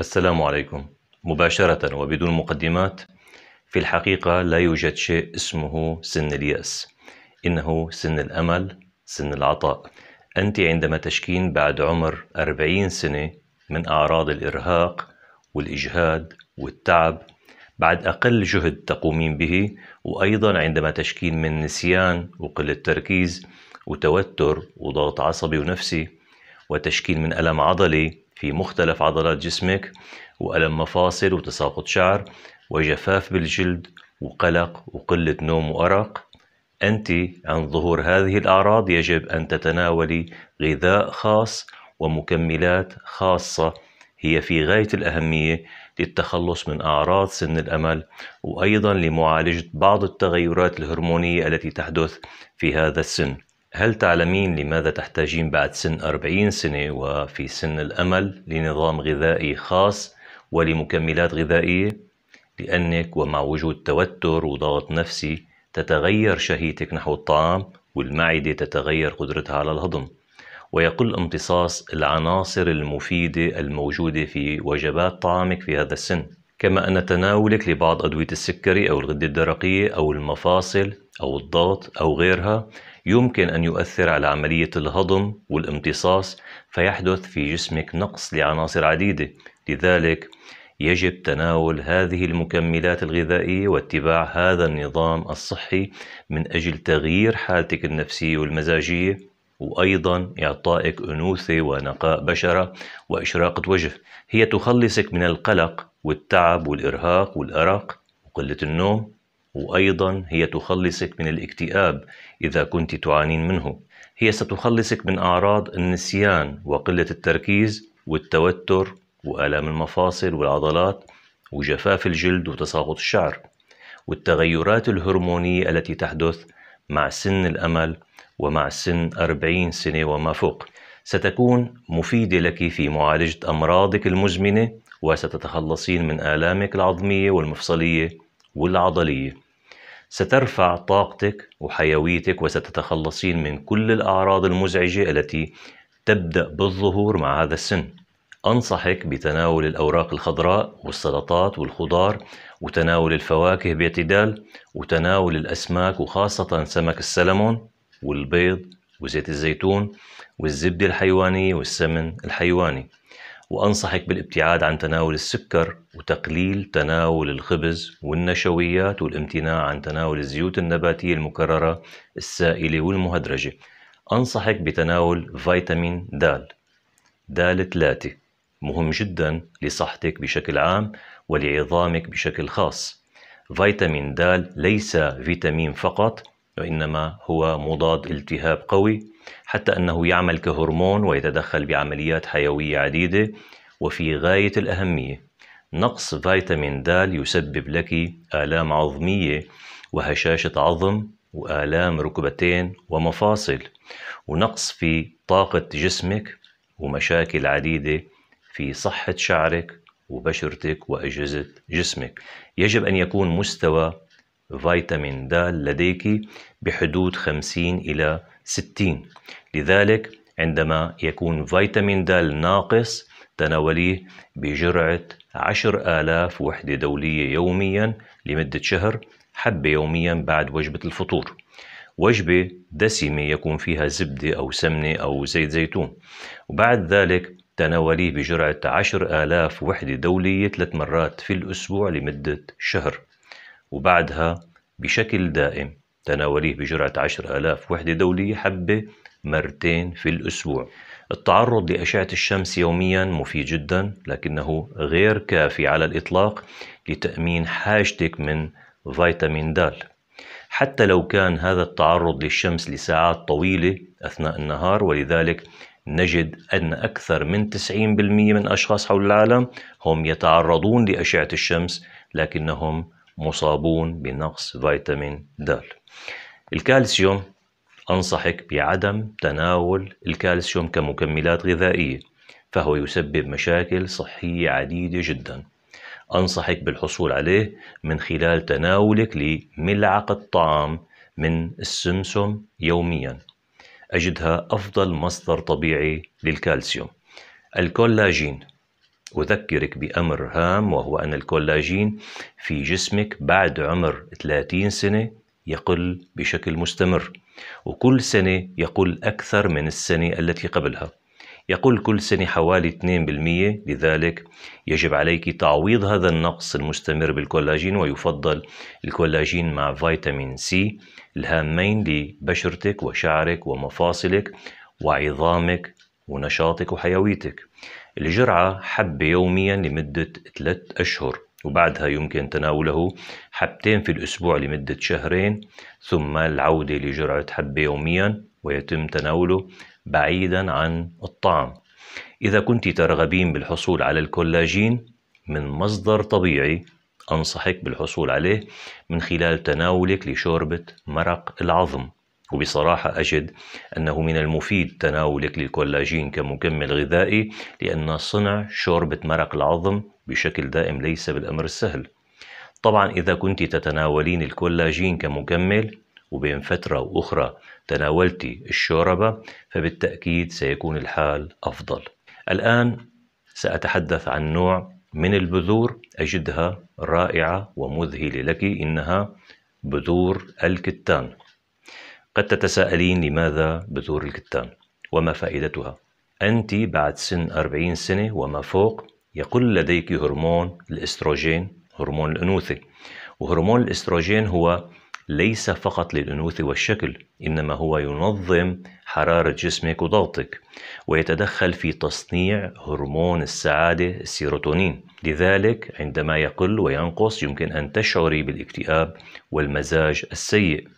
السلام عليكم مباشرة وبدون مقدمات في الحقيقة لا يوجد شيء اسمه سن اليأس إنه سن الأمل سن العطاء أنت عندما تشكين بعد عمر 40 سنة من أعراض الإرهاق والإجهاد والتعب بعد أقل جهد تقومين به وأيضا عندما تشكين من نسيان وقلة تركيز وتوتر وضغط عصبي ونفسي وتشكين من ألم عضلي في مختلف عضلات جسمك وألم مفاصل وتساقط شعر وجفاف بالجلد وقلق وقلة نوم وأرق أنت عن ظهور هذه الأعراض يجب أن تتناولي غذاء خاص ومكملات خاصة هي في غاية الأهمية للتخلص من أعراض سن الأمل وأيضا لمعالجة بعض التغيرات الهرمونية التي تحدث في هذا السن هل تعلمين لماذا تحتاجين بعد سن 40 سنة وفي سن الأمل لنظام غذائي خاص ولمكملات غذائية؟ لأنك ومع وجود توتر وضغط نفسي تتغير شهيتك نحو الطعام والمعدة تتغير قدرتها على الهضم ويقل امتصاص العناصر المفيدة الموجودة في وجبات طعامك في هذا السن كما أن تناولك لبعض أدوية السكري أو الغدة الدرقية أو المفاصل أو الضغط أو غيرها يمكن أن يؤثر على عملية الهضم والامتصاص فيحدث في جسمك نقص لعناصر عديدة لذلك يجب تناول هذه المكملات الغذائية واتباع هذا النظام الصحي من أجل تغيير حالتك النفسية والمزاجية وأيضا إعطائك أنوثة ونقاء بشرة وإشراقة وجه هي تخلصك من القلق والتعب والإرهاق والأرق وقلة النوم وأيضا هي تخلصك من الاكتئاب إذا كنت تعانين منه هي ستخلصك من أعراض النسيان وقلة التركيز والتوتر وآلام المفاصل والعضلات وجفاف الجلد وتساقط الشعر والتغيرات الهرمونية التي تحدث مع سن الأمل ومع سن 40 سنة وما فوق ستكون مفيدة لك في معالجة أمراضك المزمنة وستتخلصين من آلامك العظمية والمفصلية والعضلية سترفع طاقتك وحيويتك وستتخلصين من كل الأعراض المزعجة التي تبدأ بالظهور مع هذا السن أنصحك بتناول الأوراق الخضراء والسلطات والخضار وتناول الفواكه باعتدال وتناول الأسماك وخاصة سمك السلمون والبيض وزيت الزيتون والزبدة الحيوانية والسمن الحيواني وأنصحك بالابتعاد عن تناول السكر وتقليل تناول الخبز والنشويات والامتناع عن تناول الزيوت النباتية المكررة السائلة والمهدرجة أنصحك بتناول فيتامين د د 3 مهم جدا لصحتك بشكل عام ولعظامك بشكل خاص فيتامين د ليس فيتامين فقط وإنما هو مضاد التهاب قوي حتى أنه يعمل كهرمون ويتدخل بعمليات حيوية عديدة وفي غاية الأهمية نقص فيتامين د يسبب لك آلام عظمية وهشاشة عظم وآلام ركبتين ومفاصل ونقص في طاقة جسمك ومشاكل عديدة في صحة شعرك وبشرتك وأجهزة جسمك يجب أن يكون مستوى فيتامين د لديك بحدود 50 إلى 60 لذلك عندما يكون فيتامين د ناقص تناوليه بجرعة 10000 وحدة دولية يوميا لمدة شهر حبة يوميا بعد وجبة الفطور وجبة دسمة يكون فيها زبدة أو سمنة أو زيت زيتون وبعد ذلك تناوليه بجرعة 10000 وحدة دولية ثلاث مرات في الأسبوع لمدة شهر وبعدها بشكل دائم تناوليه بجرعة 10000 وحدة دولية حبة مرتين في الأسبوع التعرض لأشعة الشمس يوميا مفيد جدا لكنه غير كافي على الإطلاق لتأمين حاجتك من فيتامين دال حتى لو كان هذا التعرض للشمس لساعات طويلة أثناء النهار ولذلك نجد أن أكثر من 90% من أشخاص حول العالم هم يتعرضون لأشعة الشمس لكنهم مصابون بنقص فيتامين د الكالسيوم أنصحك بعدم تناول الكالسيوم كمكملات غذائية فهو يسبب مشاكل صحية عديدة جدا أنصحك بالحصول عليه من خلال تناولك لملعقة طعام من السمسم يوميا أجدها أفضل مصدر طبيعي للكالسيوم الكولاجين أذكرك بأمر هام وهو أن الكولاجين في جسمك بعد عمر 30 سنة يقل بشكل مستمر وكل سنة يقل أكثر من السنة التي قبلها يقل كل سنة حوالي 2% لذلك يجب عليك تعويض هذا النقص المستمر بالكولاجين ويفضل الكولاجين مع فيتامين سي الهامين لبشرتك وشعرك ومفاصلك وعظامك ونشاطك وحيويتك الجرعة حبة يوميا لمدة ثلاث أشهر وبعدها يمكن تناوله حبتين في الأسبوع لمدة شهرين ثم العودة لجرعة حبة يوميا ويتم تناوله بعيدا عن الطعام إذا كنت ترغبين بالحصول على الكولاجين من مصدر طبيعي أنصحك بالحصول عليه من خلال تناولك لشوربة مرق العظم وبصراحة أجد أنه من المفيد تناولك للكولاجين كمكمل غذائي لأن صنع شوربة مرق العظم بشكل دائم ليس بالأمر السهل طبعا إذا كنت تتناولين الكولاجين كمكمل وبين فترة وأخرى تناولت الشوربة فبالتأكيد سيكون الحال أفضل الآن سأتحدث عن نوع من البذور أجدها رائعة ومذهلة لك إنها بذور الكتان قد تتساءلين لماذا بذور الكتان وما فائدتها أنت بعد سن 40 سنة وما فوق يقل لديك هرمون الاستروجين هرمون الأنوثة وهرمون الاستروجين هو ليس فقط للأنوثة والشكل إنما هو ينظم حرارة جسمك وضغطك ويتدخل في تصنيع هرمون السعادة السيروتونين لذلك عندما يقل وينقص يمكن أن تشعري بالاكتئاب والمزاج السيء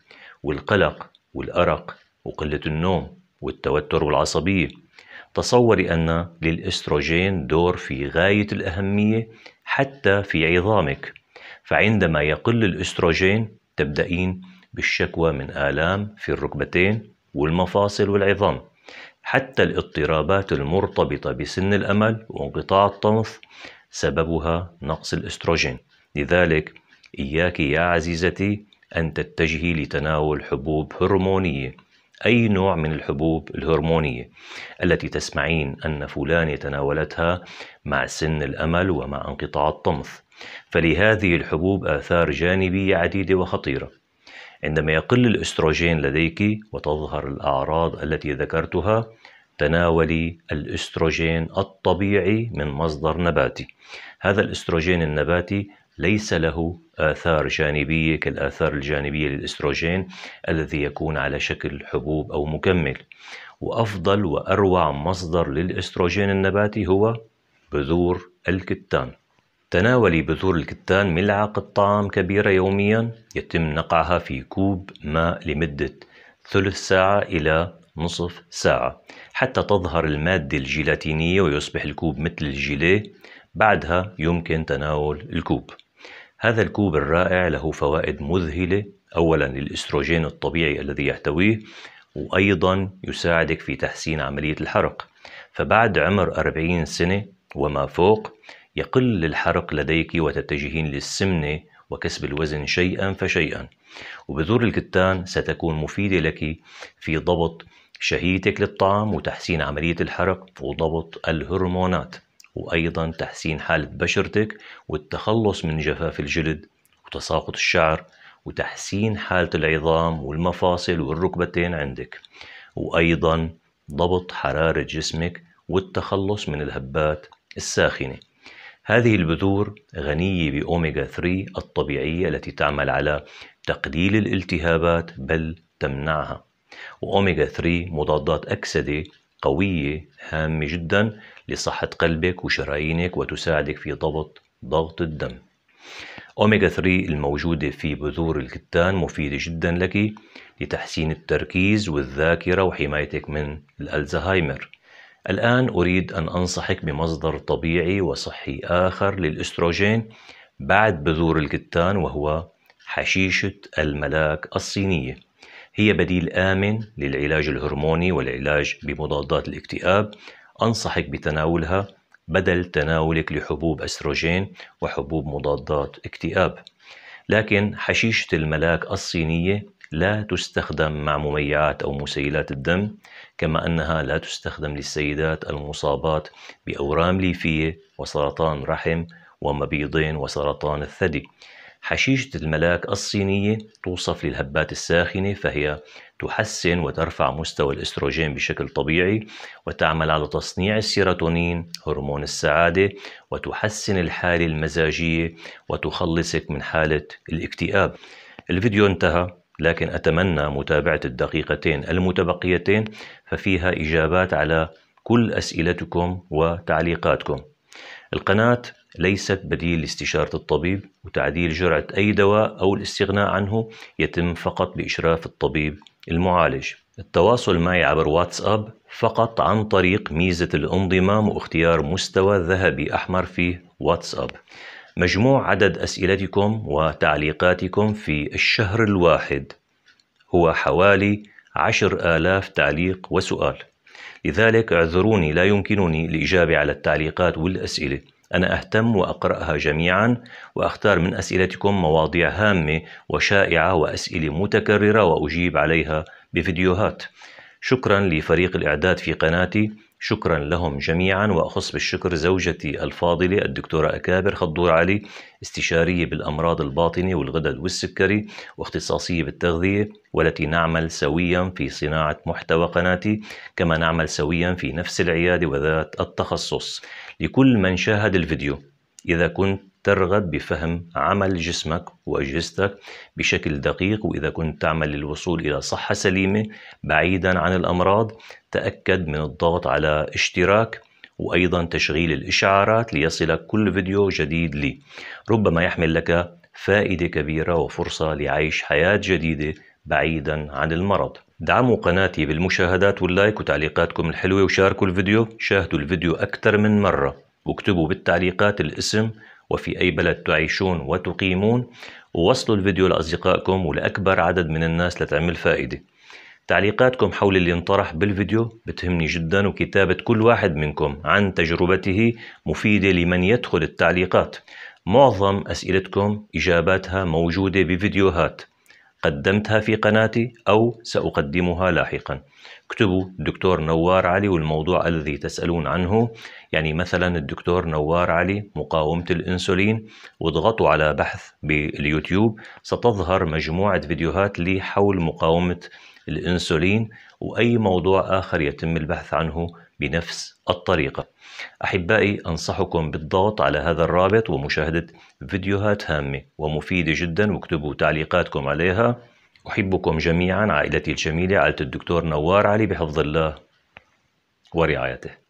والقلق والأرق وقلة النوم والتوتر والعصبية تصوري أن للإستروجين دور في غاية الأهمية حتى في عظامك فعندما يقل الإستروجين تبدأين بالشكوى من آلام في الركبتين والمفاصل والعظام حتى الاضطرابات المرتبطة بسن الأمل وانقطاع الطمث سببها نقص الإستروجين لذلك إياك يا عزيزتي أن تتجهي لتناول حبوب هرمونية أي نوع من الحبوب الهرمونية التي تسمعين أن فلان يتناولتها مع سن الأمل ومع انقطاع الطمث فلهذه الحبوب آثار جانبية عديدة وخطيرة عندما يقل الأستروجين لديك وتظهر الأعراض التي ذكرتها تناولي الأستروجين الطبيعي من مصدر نباتي هذا الأستروجين النباتي ليس له آثار جانبية كالآثار الجانبية للإستروجين الذي يكون على شكل حبوب أو مكمل وأفضل وأروع مصدر للإستروجين النباتي هو بذور الكتان تناولي بذور الكتان ملعقة طعام كبيرة يوميا يتم نقعها في كوب ماء لمدة ثلث ساعة إلى نصف ساعة حتى تظهر المادة الجيلاتينية ويصبح الكوب مثل الجيليه بعدها يمكن تناول الكوب هذا الكوب الرائع له فوائد مذهلة أولا للإستروجين الطبيعي الذي يحتويه وأيضا يساعدك في تحسين عملية الحرق فبعد عمر 40 سنة وما فوق يقل الحرق لديك وتتجهين للسمنة وكسب الوزن شيئا فشيئا وبذور الكتان ستكون مفيدة لك في ضبط شهيتك للطعام وتحسين عملية الحرق وضبط الهرمونات وأيضا تحسين حالة بشرتك والتخلص من جفاف الجلد وتساقط الشعر وتحسين حالة العظام والمفاصل والركبتين عندك وأيضا ضبط حرارة جسمك والتخلص من الهبات الساخنة هذه البذور غنية بأوميغا 3 الطبيعية التي تعمل على تقليل الالتهابات بل تمنعها وأوميغا 3 مضادات أكسدة قوية هامة جدا لصحة قلبك وشرايينك وتساعدك في ضبط ضغط الدم أوميغا 3 الموجودة في بذور الكتان مفيدة جدا لك لتحسين التركيز والذاكرة وحمايتك من الألزهايمر الآن أريد أن أنصحك بمصدر طبيعي وصحي آخر للأستروجين بعد بذور الكتان وهو حشيشة الملاك الصينية هي بديل آمن للعلاج الهرموني والعلاج بمضادات الاكتئاب أنصحك بتناولها بدل تناولك لحبوب أستروجين وحبوب مضادات اكتئاب لكن حشيشة الملاك الصينية لا تستخدم مع مميعات أو مسيلات الدم كما أنها لا تستخدم للسيدات المصابات بأورام ليفية وسرطان رحم ومبيضين وسرطان الثدي حشيشة الملاك الصينية توصف للهبات الساخنة فهي تحسن وترفع مستوى الاستروجين بشكل طبيعي وتعمل على تصنيع السيروتونين هرمون السعادة وتحسن الحالة المزاجية وتخلصك من حالة الاكتئاب الفيديو انتهى لكن أتمنى متابعة الدقيقتين المتبقيتين ففيها إجابات على كل أسئلتكم وتعليقاتكم القناة ليست بديل لاستشارة الطبيب وتعديل جرعة أي دواء أو الاستغناء عنه يتم فقط بإشراف الطبيب المعالج التواصل معي عبر واتساب فقط عن طريق ميزة الانضمام واختيار مستوى ذهبي أحمر في واتساب مجموع عدد أسئلتكم وتعليقاتكم في الشهر الواحد هو حوالي عشر آلاف تعليق وسؤال لذلك اعذروني لا يمكنني الإجابة على التعليقات والأسئلة أنا أهتم وأقرأها جميعا وأختار من أسئلتكم مواضيع هامة وشائعة وأسئلة متكررة وأجيب عليها بفيديوهات شكرا لفريق الإعداد في قناتي شكرا لهم جميعا وأخص بالشكر زوجتي الفاضلة الدكتورة أكابر خضور علي استشارية بالأمراض الباطنة والغدد والسكري واختصاصية بالتغذية والتي نعمل سويا في صناعة محتوى قناتي كما نعمل سويا في نفس العيادة وذات التخصص لكل من شاهد الفيديو إذا كنت ترغب بفهم عمل جسمك وأجهزتك بشكل دقيق وإذا كنت تعمل للوصول إلى صحة سليمة بعيدا عن الأمراض تأكد من الضغط على اشتراك وأيضا تشغيل الإشعارات ليصلك كل فيديو جديد لي ربما يحمل لك فائدة كبيرة وفرصة لعيش حياة جديدة بعيدا عن المرض دعموا قناتي بالمشاهدات واللايك وتعليقاتكم الحلوة وشاركوا الفيديو شاهدوا الفيديو أكثر من مرة واكتبوا بالتعليقات الاسم وفي أي بلد تعيشون وتقيمون ووصلوا الفيديو لأصدقائكم ولأكبر عدد من الناس لتعمل فائدة تعليقاتكم حول اللي انطرح بالفيديو بتهمني جدا وكتابة كل واحد منكم عن تجربته مفيدة لمن يدخل التعليقات معظم أسئلتكم إجاباتها موجودة بفيديوهات قدمتها في قناتي أو سأقدمها لاحقا اكتبوا دكتور نوار علي والموضوع الذي تسألون عنه يعني مثلا الدكتور نوار علي مقاومة الإنسولين واضغطوا على بحث باليوتيوب ستظهر مجموعة فيديوهات لي حول مقاومة الإنسولين وأي موضوع آخر يتم البحث عنه بنفس الطريقة أحبائي أنصحكم بالضغط على هذا الرابط ومشاهدة فيديوهات هامة ومفيدة جدا واكتبوا تعليقاتكم عليها أحبكم جميعا عائلتي الجميلة عائلة الدكتور نوار علي بحفظ الله ورعايته